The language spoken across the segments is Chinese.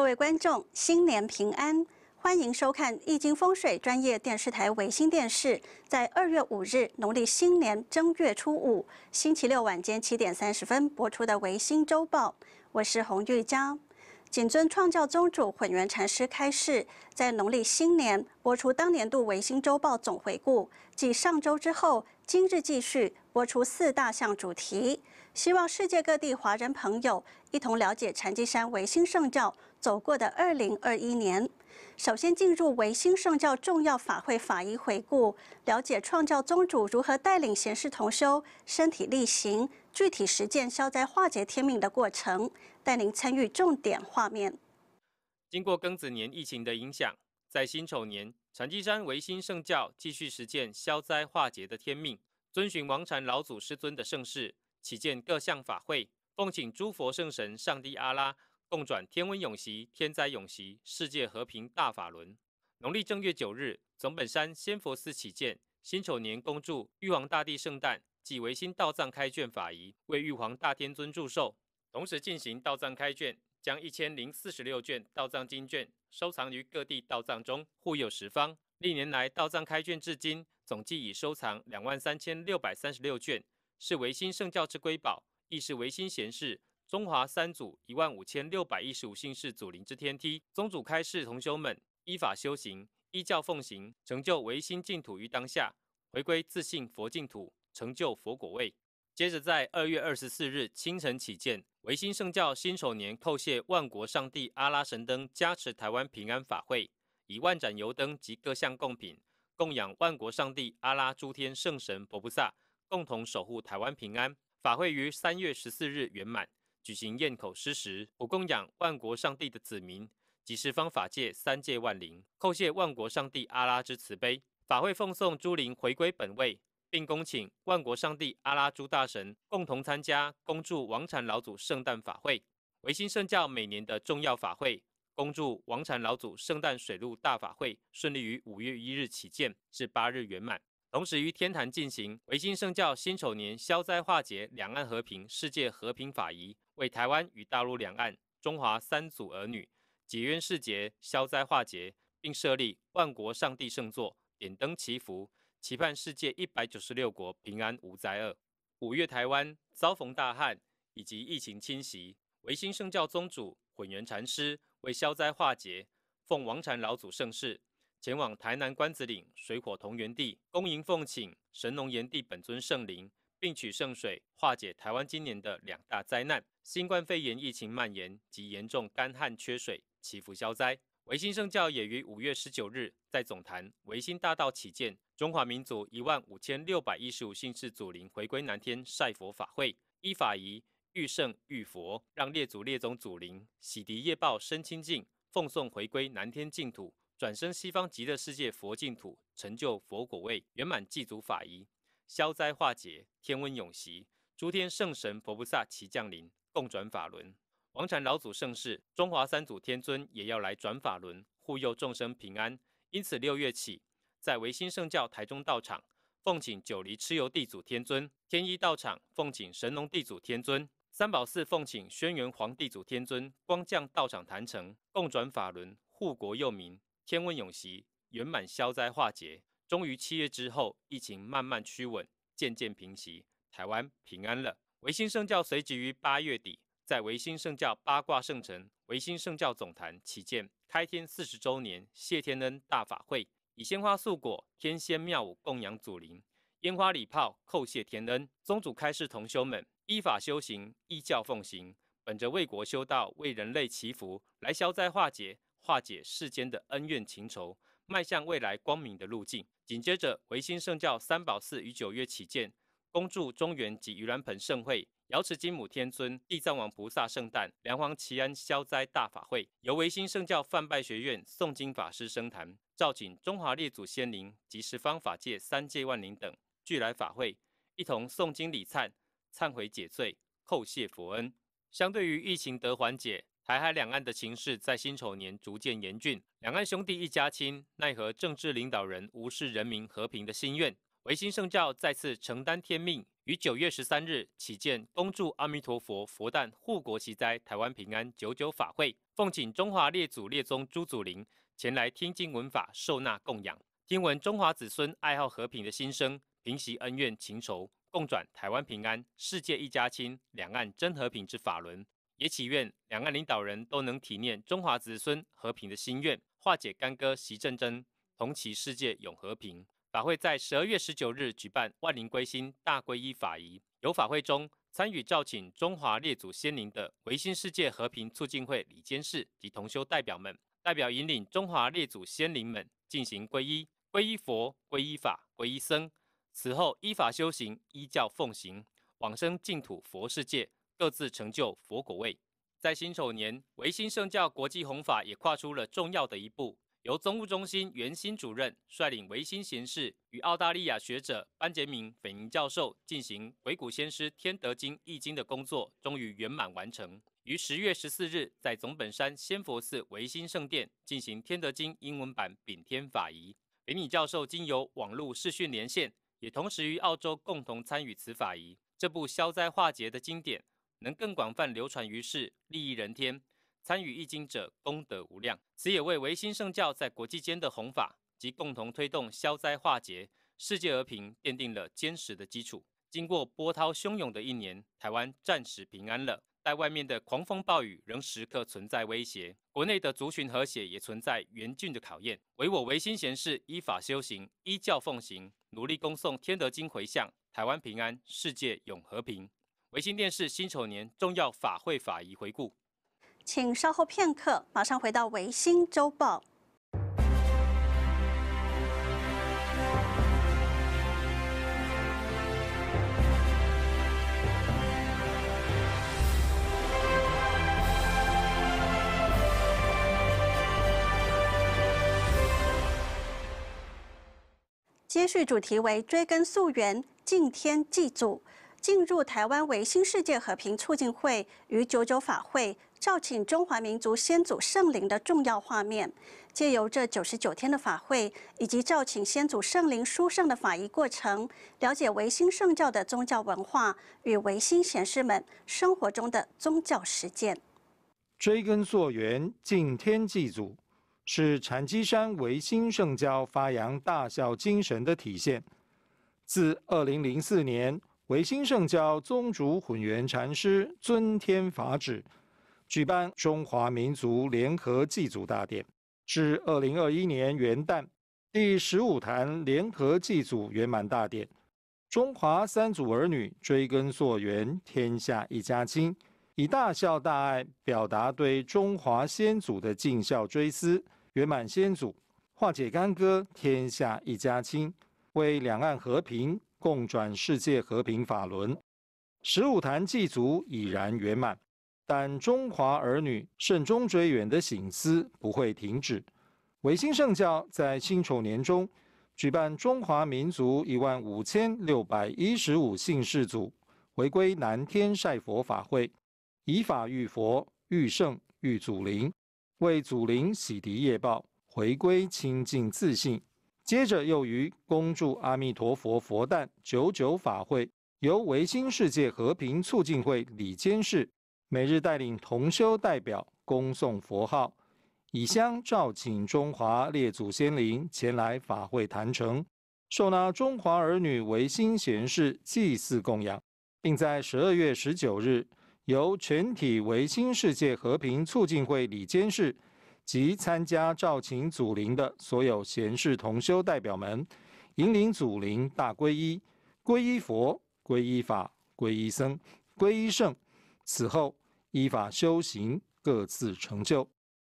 各位观众，新年平安，欢迎收看易经风水专业电视台维新电视，在二月五日农历新年正月初五星期六晚间七点三十分播出的维新周报。我是洪玉娇。谨遵创教宗主混元禅师开示，在农历新年播出当年度维新周报总回顾，继上周之后，今日继续播出四大项主题。希望世界各地华人朋友一同了解禅机山维新圣教走过的二零二一年。首先进入维新圣教重要法会法仪回顾，了解创教宗主如何带领贤士同修身体力行，具体实践消灾化解天命的过程，带您参与重点画面。经过庚子年疫情的影响，在辛丑年，禅机山维新圣教继续实践消灾化解的天命，遵循王禅老祖师尊的盛世。起建各项法会，奉请诸佛圣神、上帝阿拉共转天瘟永息、天灾永息、世界和平大法轮。农历正月九日，总本山仙佛寺起建辛丑年恭祝玉皇大帝圣诞即维新道藏开卷法仪，为玉皇大天尊祝寿，同时进行道藏开卷，将一千零四十六卷道藏经卷收藏于各地道藏中，护佑十方。历年来道藏开卷至今，总计已收藏两万三千六百三十六卷。是维新圣教之瑰宝，亦是维新贤士中华三祖一万五千六百一十五姓氏祖灵之天梯。宗祖开示同修们依法修行，依教奉行，成就唯新净土于当下，回归自信佛净土，成就佛果位。接着在二月二十四日清晨起见唯新圣教新丑年叩谢万国上帝阿拉神灯加持台湾平安法会，以万盏油灯及各项供品供养万国上帝阿拉诸天圣神佛菩萨。共同守护台湾平安。法会于三月十四日圆满举行，宴口施食，我供养万国上帝的子民，及十方法界三界万灵，叩谢万国上帝阿拉之慈悲。法会奉送诸灵回归本位，并恭请万国上帝阿拉诸大神共同参加，恭祝王禅老祖圣诞法会，维新圣教每年的重要法会，恭祝王禅老祖圣诞水陆大法会顺利于五月一日起建至八日圆满。同时于天坛进行维新圣教辛丑年消灾化解两岸和平世界和平法仪，为台湾与大陆两岸中华三祖儿女解冤释结消灾化解，并设立万国上帝圣座点灯祈福，期盼世界一百九十六国平安无灾厄。五月台湾遭逢大旱以及疫情侵袭，维新圣教宗主混元禅师为消灾化解，奉王禅老祖圣世。前往台南关子岭水火同源地恭迎奉请神农炎帝本尊圣灵，并取圣水化解台湾今年的两大灾难：新冠肺炎疫情蔓延及严重干旱缺水，祈福消灾。维新圣教也于五月十九日在总坛维新大道起建中华民族一万五千六百一十五姓氏祖灵回归南天晒佛法会，依法仪遇圣遇佛，让列祖列宗祖灵洗涤业报身清净，奉送回归南天净土。转生西方极乐世界佛净土，成就佛果位，圆满祭祖法仪，消灾化解，天温永袭，诸天圣神佛菩萨齐降临，共转法轮。王禅老祖盛世，中华三祖天尊也要来转法轮，护佑众生平安。因此六月起，在维新圣教台中道场，奉请九黎蚩尤地祖天尊；天一道场奉请神农地祖天尊；三宝寺奉请轩辕黄地祖天尊，光降道场坛城，共转法轮，护国佑民。天瘟永息，圆满消灾化解。终于七月之后，疫情慢慢趋稳，渐渐平息，台湾平安了。维新圣教随即于八月底，在维新圣教八卦圣城维新圣教总坛，起建开天四十周年谢天恩大法会，以鲜花素果、天仙妙舞供养祖灵，烟花礼炮叩谢天恩。宗主开示同修们，依法修行，依教奉行，本着为国修道、为人类祈福，来消灾化解。化解世间的恩怨情仇，迈向未来光明的路径。紧接着，维新圣教三宝寺于九月起建，恭祝中元及盂兰盆盛会，瑶池金母天尊、地藏王菩萨圣诞，梁皇齐安消灾大法会，由维新圣教范拜学院诵经法师升坛，召请中华列祖先灵及十方法界三界万灵等俱来法会，一同诵经礼忏、忏悔解罪、叩谢佛恩。相对于疫情得缓解。台海两岸的情势在辛丑年逐渐严峻，两岸兄弟一家亲，奈何政治领导人无视人民和平的心愿？唯心圣教再次承担天命，于九月十三日起建恭祝阿弥陀佛佛诞护国息灾台湾平安九九法会，奉请中华列祖列宗朱祖灵前来天津闻法受纳供养。听闻中华子孙爱好和平的心声，平息恩怨情仇，共转台湾平安，世界一家亲，两岸真和平之法轮。也祈愿两岸领导人都能体念中华子孙和平的心愿，化解干戈，息战争，同祈世界永和平。法会在十二月十九日举办万灵归心大皈依法仪，由法会中参与召请中华列祖先灵的维新世界和平促进会礼监事及同修代表们，代表引领中华列祖先灵们进行皈依，皈依佛，皈依法，皈依僧，此后依法修行，依教奉行，往生净土佛世界。各自成就佛果位。在辛丑年，维新圣教国际弘法也跨出了重要的一步。由宗务中心原新主任率领维新贤士与澳大利亚学者班杰明·斐宁教授进行《鬼谷先师天德经易经》的工作，终于圆满完成。于十月十四日，在总本山仙佛寺维新圣殿进行《天德经》英文版丙天法仪。斐宁教授经由网络视讯连线，也同时于澳洲共同参与此法仪。这部消灾化劫的经典。能更广泛流传于世，利益人天，参与易经者功德无量，此也为维新圣教在国际间的弘法及共同推动消灾化劫、世界和平奠定了坚实的基础。经过波涛汹涌的一年，台湾暂时平安了，但外面的狂风暴雨仍时刻存在威胁，国内的族群和谐也存在严峻的考验。唯我维新贤士依法修行，依教奉行，努力恭送天德经回向，台湾平安，世界永和平。维新电视新丑年重要法会法仪回顾，请稍后片刻，马上回到维新周报。接续主题为追根溯源，敬天祭祖。进入台湾维新世界和平促进会与九九法会，召请中华民族先祖圣灵的重要画面。借由这九十九天的法会，以及召请先祖圣灵书圣的法仪过程，了解维新圣教的宗教文化与维新贤士们生活中的宗教实践。追根溯源，敬天祭祖，是禅基山维新圣教发扬大孝精神的体现。自二零零四年。维新圣教宗主混元禅师尊天法旨，举办中华民族联合祭祖大典，至二零二一年元旦第十五坛联合祭祖圆满大典。中华三祖儿女追根溯源，天下一家亲，以大孝大爱表达对中华先祖的尽孝追思，圆满先祖，化解干戈，天下一家亲，为两岸和平。共转世界和平法轮，十五坛祭祖已然圆满，但中华儿女慎终追远的醒思不会停止。维新圣教在辛丑年中举办中华民族一万五千六百一十五姓氏祖回归南天晒佛法会，以法遇佛遇圣遇祖灵，为祖灵洗涤业报，回归清净自信。接着又于恭祝阿弥陀佛佛诞九九法会，由维新世界和平促进会李监事每日带领同修代表恭送佛号，以香照请中华列祖先灵前来法会坛城，受纳中华儿女维新贤士祭祀供养，并在十二月十九日由全体维新世界和平促进会李监事。及参加召请祖灵的所有贤士同修代表们，引领祖灵大皈依，皈依佛，皈依法，皈依僧，皈依圣。此后依法修行，各自成就。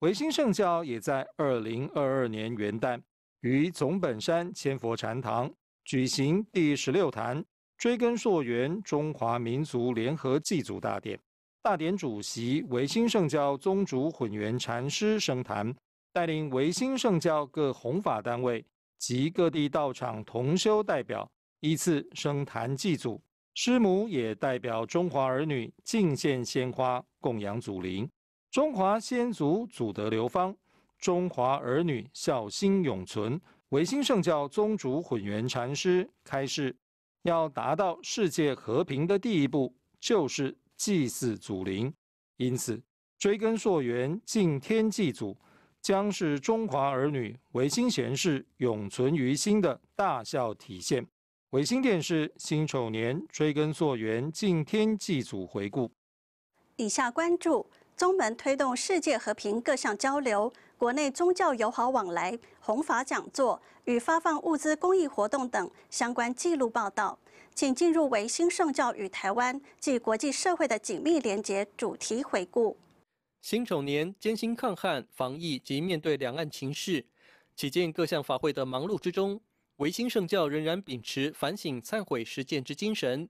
维新圣教也在二零二二年元旦于总本山千佛禅堂举行第十六坛追根溯源中华民族联合祭祖大典。大典主席维新圣教宗主混元禅师升坛，带领维新圣教各弘法单位及各地道场同修代表依次升坛祭祖，师母也代表中华儿女敬献鲜花供养祖灵。中华先祖祖德流芳，中华儿女孝心永存。维新圣教宗主混元禅师开示：要达到世界和平的第一步，就是。祭祀祖灵，因此追根溯源、敬天祭祖，将是中华儿女维新贤士永存于心的大孝体现。维新电视辛丑年追根溯源敬天祭祖回顾。以下关注宗门推动世界和平各项交流、国内宗教友好往来、弘法讲座与发放物资公益活动等相关记录报道。请进入维新圣教与台湾及国际社会的紧密连结主题回顾。辛丑年艰辛抗旱、防疫及面对两岸情势，起见各项法会的忙碌之中，维新圣教仍然秉持反省、忏悔、实践之精神，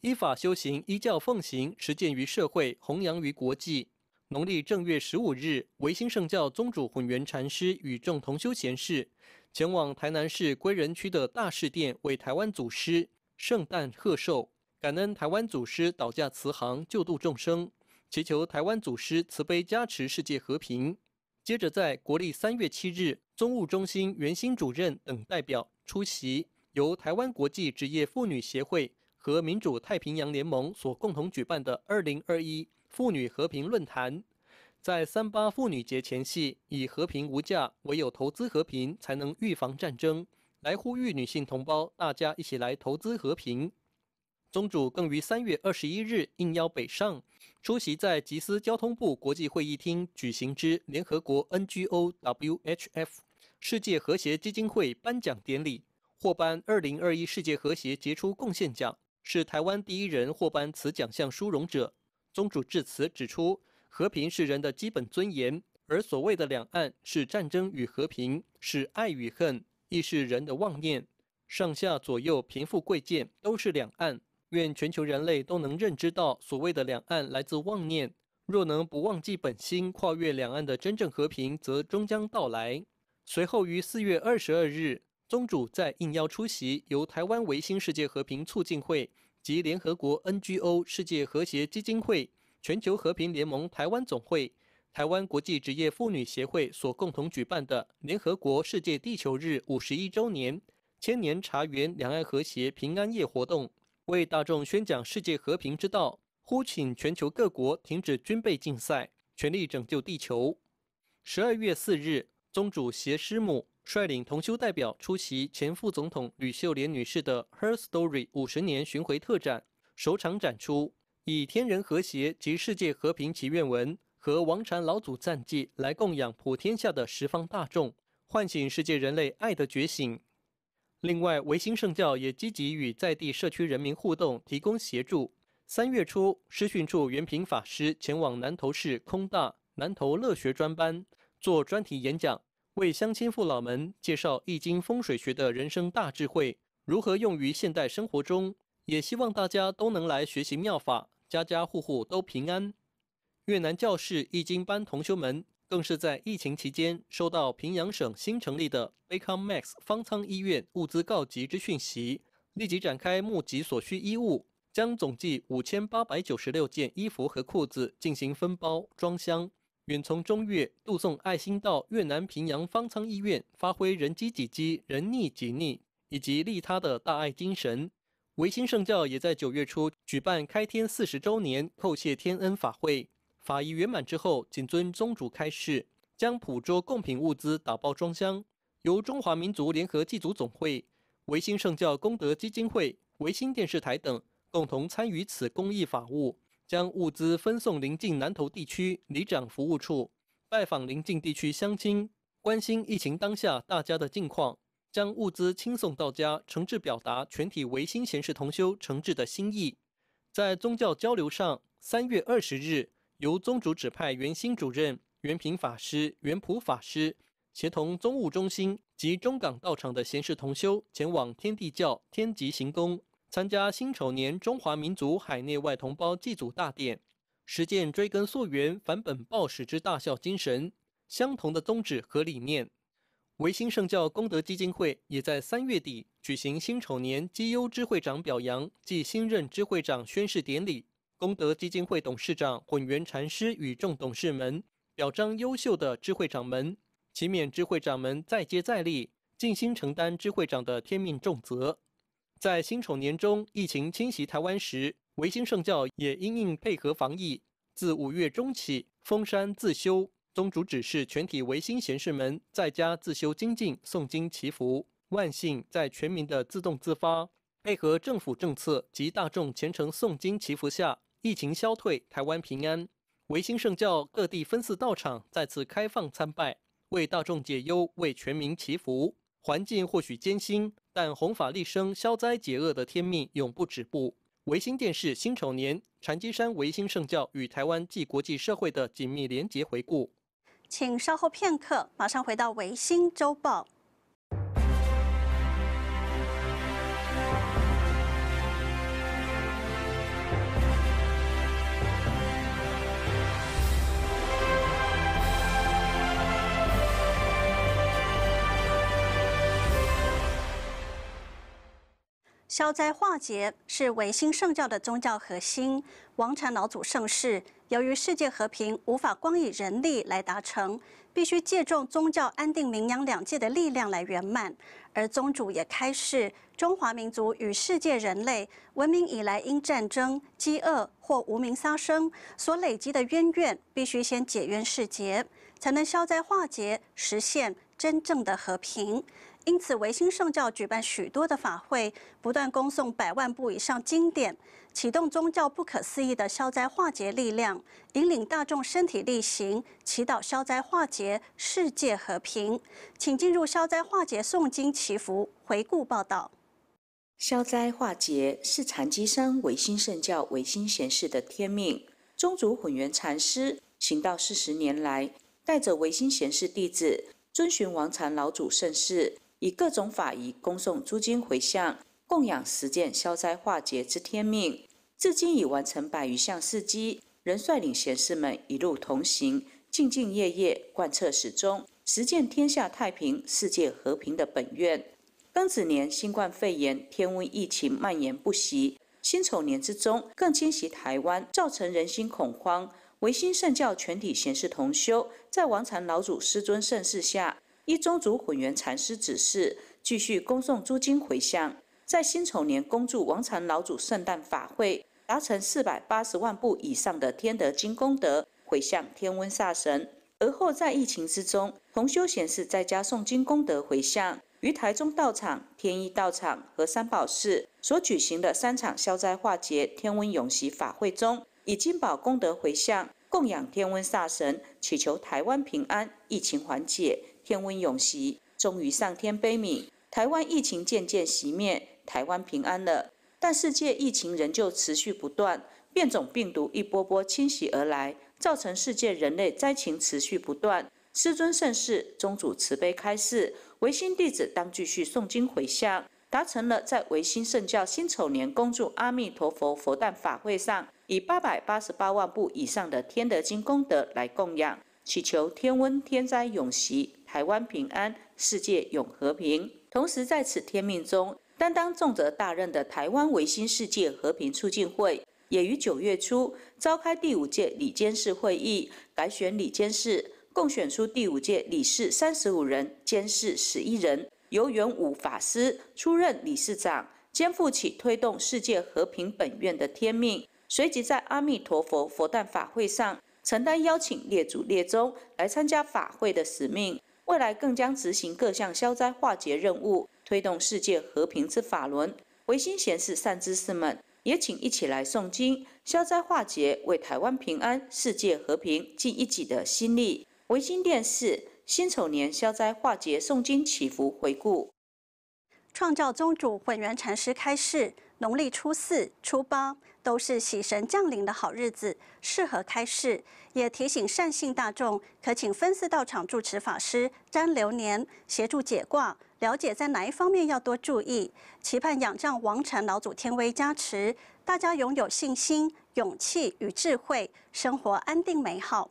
依法修行、依教奉行，实践于社会，弘扬于国际。农历正月十五日，维新圣教宗主混元禅师与众同修贤士，前往台南市归仁区的大士殿为台湾祖师。圣诞贺寿，感恩台湾祖师导驾慈航救度众生，祈求台湾祖师慈悲加持世界和平。接着，在国历三月七日，宗务中心原心主任等代表出席由台湾国际职业妇女协会和民主太平洋联盟所共同举办的二零二一妇女和平论坛，在三八妇女节前夕，以和平无价，唯有投资和平才能预防战争。来呼吁女性同胞，大家一起来投资和平。宗主更于三月二十一日应邀北上，出席在吉斯交通部国际会议厅举行之联合国 NGO WHF 世界和谐基金会颁奖典礼，获颁二零二一世界和谐杰出贡献奖，是台湾第一人获颁此奖项殊荣者。宗主致辞指出，和平是人的基本尊严，而所谓的两岸是战争与和平，是爱与恨。亦是人的妄念，上下左右、贫富贵贱，都是两岸。愿全球人类都能认知到，所谓的两岸来自妄念。若能不忘记本心，跨越两岸的真正和平，则终将到来。随后于四月二十二日，宗主在应邀出席由台湾维新世界和平促进会及联合国 NGO 世界和谐基金会、全球和平联盟台湾总会。台湾国际职业妇女协会所共同举办的联合国世界地球日五十一周年千年茶园两岸和谐平安夜活动，为大众宣讲世界和平之道，呼请全球各国停止军备竞赛，全力拯救地球。十二月四日，宗主携师母率领同修代表出席前副总统吕秀莲女士的《Her Story》五十年巡回特展首场展出，以天人和谐及世界和平祈愿文。和王禅老祖战绩来供养普天下的十方大众，唤醒世界人类爱的觉醒。另外，维新圣教也积极与在地社区人民互动，提供协助。三月初，师训处原平法师前往南投市空大南投乐学专班做专题演讲，为乡亲父老们介绍《易经》风水学的人生大智慧，如何用于现代生活中。也希望大家都能来学习妙法，家家户户都平安。越南教士易经班同学们更是在疫情期间收到平阳省新成立的 Vicom Max 方舱医院物资告急之讯息，立即展开募集所需衣物，将总计五千八百九十六件衣服和裤子进行分包装箱，远从中越杜送爱心到越南平阳方舱医院，发挥人机己机人逆己逆以及利他的大爱精神。维新圣教也在九月初举办开天四十周年叩谢天恩法会。法仪圆满之后，谨遵宗主开示，将普桌贡品物资打包装箱，由中华民族联合祭祖总会、维新圣教功德基金会、维新电视台等共同参与此公益法务，将物资分送邻近南投地区里长服务处，拜访邻近地区乡亲，关心疫情当下大家的近况，将物资轻送到家，诚挚表达全体维新贤士同修诚挚的心意。在宗教交流上，三月二十日。由宗主指派，原新主任、原平法师、原普法师协同宗务中心及中港道场的贤士同修前往天地教天极行宫，参加辛丑年中华民族海内外同胞祭祖大典，实践追根溯源、返本报始之大孝精神，相同的宗旨和理念。维新圣教功德基金会也在三月底举行辛丑年绩优知会长表扬暨新任知会长宣誓典礼。功德基金会董事长混元禅师与众董事们表彰优秀的知会掌长们，勤勉知会掌长们再接再厉，尽心承担知会长的天命重责。在辛丑年中，疫情侵袭台湾时，维新圣教也因应配合防疫。自五月中起，封山自修，宗主指示全体维新贤士们在家自修精进，诵经祈福。万幸，在全民的自动自发，配合政府政策及大众虔诚诵经祈福下。疫情消退，台湾平安。维新圣教各地分寺道场再次开放参拜，为大众解忧，为全民祈福。环境或许艰辛，但弘法利生、消灾解厄的天命永不止步。维新电视辛丑年禅机山维新圣教与台湾暨国际社会的紧密连结回顾，请稍后片刻，马上回到维新周报。消灾化劫是维新圣教的宗教核心。王禅老祖盛世，由于世界和平无法光以人力来达成，必须借助宗教安定民扬两界的力量来圆满。而宗主也开示，中华民族与世界人类文明以来因战争、饥饿或无名杀生所累积的冤怨，必须先解冤释结，才能消灾化劫，实现真正的和平。因此，维新圣教举办许多的法会，不断供送百万部以上经典，启动宗教不可思议的消灾化解力量，引领大众身体力行祈祷消灾化解世界和平。请进入消灾化解诵经祈福回顾报道。消灾化解是禅机山唯心圣教唯心贤士的天命。宗主混元禅师行道四十年来，带着唯心贤士弟子，遵循王禅老祖圣事。以各种法仪供送诸经回向，供养十件消灾化解之天命。至今已完成百余项事迹，仍率领贤士们一路同行，兢兢业业贯彻始终，实践天下太平、世界和平的本愿。庚子年新冠肺炎、天瘟疫情蔓延不息，辛丑年之中更侵袭台湾，造成人心恐慌。唯心圣教全体贤士同修，在王禅老祖师尊盛世下。一宗主混元禅师指示继续恭送诸经回向，在辛丑年恭祝王禅老祖圣诞法会，达成四百八十万部以上的天德经功德回向天瘟煞神。而后在疫情之中，同修显示在家诵经功德回向，于台中道场、天一道场和三宝寺所举行的三场消灾化解天瘟永习法会中，以金宝功德回向供养天瘟煞神，祈求台湾平安、疫情缓解。天瘟永袭，终于上天悲悯，台湾疫情渐渐熄灭，台湾平安了。但世界疫情仍旧持续不断，变种病毒一波波侵袭而来，造成世界人类灾情持续不断。师尊盛世，宗主慈悲开示，维新弟子当继续诵经回向，达成了在维新圣教辛丑年恭祝阿弥陀佛佛诞法会上，以八百八十八万部以上的天德经功德来供养，祈求天瘟天灾永息。台湾平安，世界永和平。同时，在此天命中担当重责大任的台湾维新世界和平促进会，也于九月初召开第五届理事会议，改选理事，共选出第五届理事三十五人、监事十一人，由元武法师出任理事长，肩负起推动世界和平本愿的天命。随即在阿弥陀佛佛诞法会上，承担邀请列祖列宗来参加法会的使命。未来更将执行各项消灾化解任务，推动世界和平之法轮。维新贤士善知识们，也请一起来诵经消灾化解，为台湾平安、世界和平尽一己的心力。维新电视辛丑年消灾化解诵经祈福回顾。创造宗主混元禅师开示：农历初四、初八。都是喜神降临的好日子，适合开市。也提醒善信大众，可请分寺道场住持法师詹流年协助解卦，了解在哪一方面要多注意。期盼仰仗王禅老祖天威加持，大家拥有信心、勇气与智慧，生活安定美好。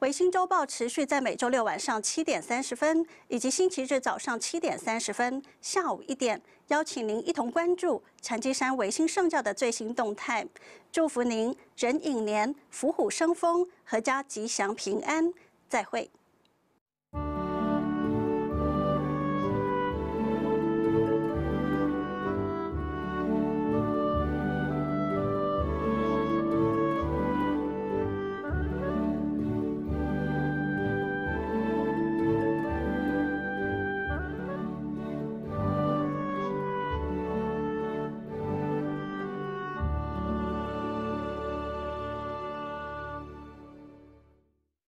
维新周报持续在每周六晚上七点三十分，以及星期日早上七点三十分，下午一点。邀请您一同关注长基山维新圣教的最新动态，祝福您人寅年伏虎生风，阖家吉祥平安，再会。